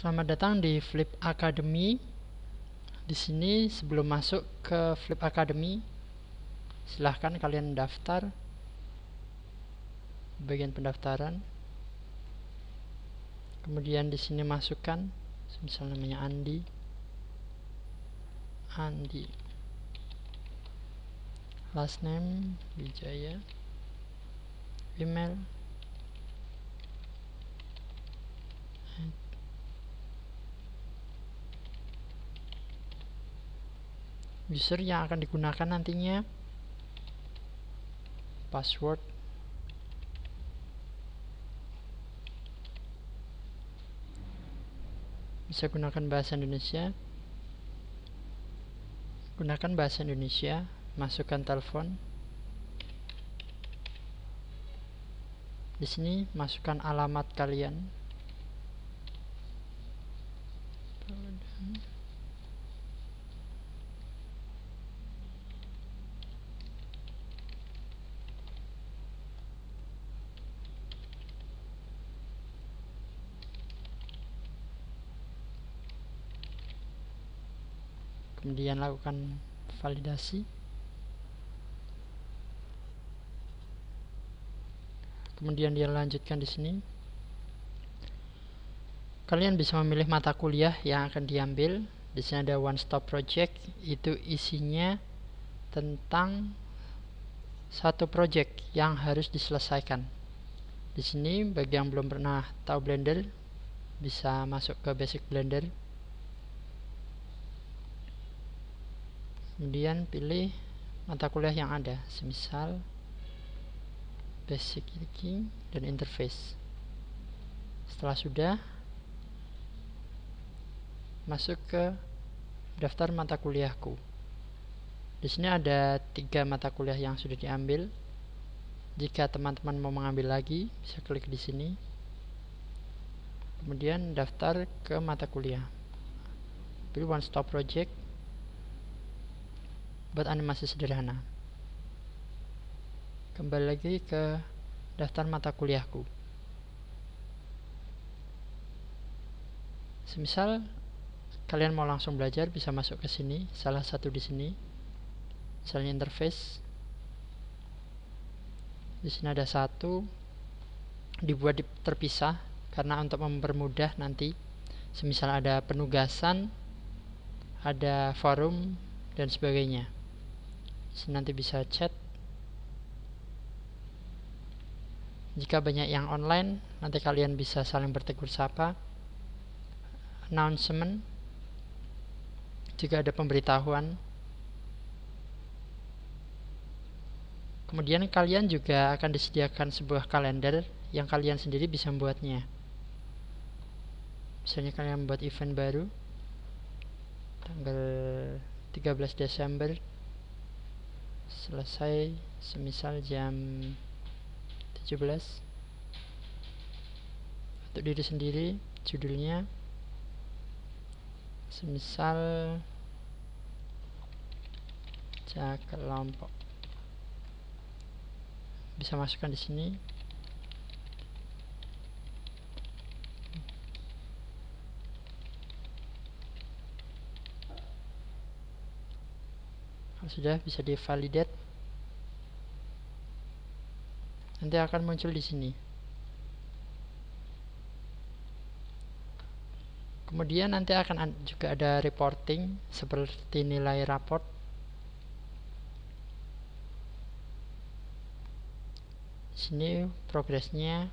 Selamat datang di Flip Academy. Di sini sebelum masuk ke Flip Academy, silahkan kalian daftar bagian pendaftaran. Kemudian di sini masukkan misalnya namanya Andi. Andi. Last name Wijaya. Email user yang akan digunakan nantinya password bisa gunakan bahasa Indonesia gunakan bahasa Indonesia masukkan telepon di sini masukkan alamat kalian kemudian lakukan validasi kemudian dia lanjutkan di sini kalian bisa memilih mata kuliah yang akan diambil di sini ada one stop project itu isinya tentang satu project yang harus diselesaikan di sini bagi yang belum pernah tahu blender bisa masuk ke basic blender kemudian pilih mata kuliah yang ada semisal basic hacking dan interface setelah sudah masuk ke daftar mata kuliahku di sini ada tiga mata kuliah yang sudah diambil jika teman-teman mau mengambil lagi bisa klik di sini kemudian daftar ke mata kuliah pilih one stop project buat animasi sederhana kembali lagi ke daftar mata kuliahku semisal kalian mau langsung belajar bisa masuk ke sini salah satu di sini misalnya interface di sini ada satu dibuat terpisah karena untuk mempermudah nanti semisal ada penugasan ada forum dan sebagainya nanti bisa chat jika banyak yang online nanti kalian bisa saling bertegur sapa announcement jika ada pemberitahuan kemudian kalian juga akan disediakan sebuah kalender yang kalian sendiri bisa membuatnya misalnya kalian membuat event baru tanggal 13 Desember selesai semisal jam 17 untuk diri sendiri judulnya semisal cak kelompok bisa masukkan di sini Ya sudah bisa divalidate nanti akan muncul di sini kemudian nanti akan juga ada reporting seperti nilai raport sini progresnya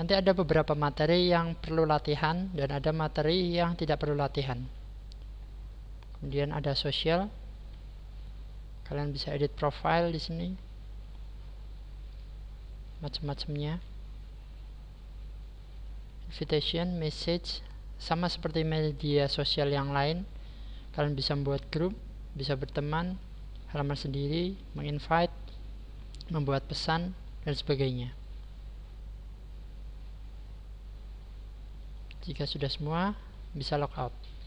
nanti ada beberapa materi yang perlu latihan dan ada materi yang tidak perlu latihan kemudian ada sosial kalian bisa edit profile di sini macam-macamnya invitation message sama seperti media sosial yang lain kalian bisa membuat grup bisa berteman halaman sendiri menginvite membuat pesan dan sebagainya jika sudah semua bisa logout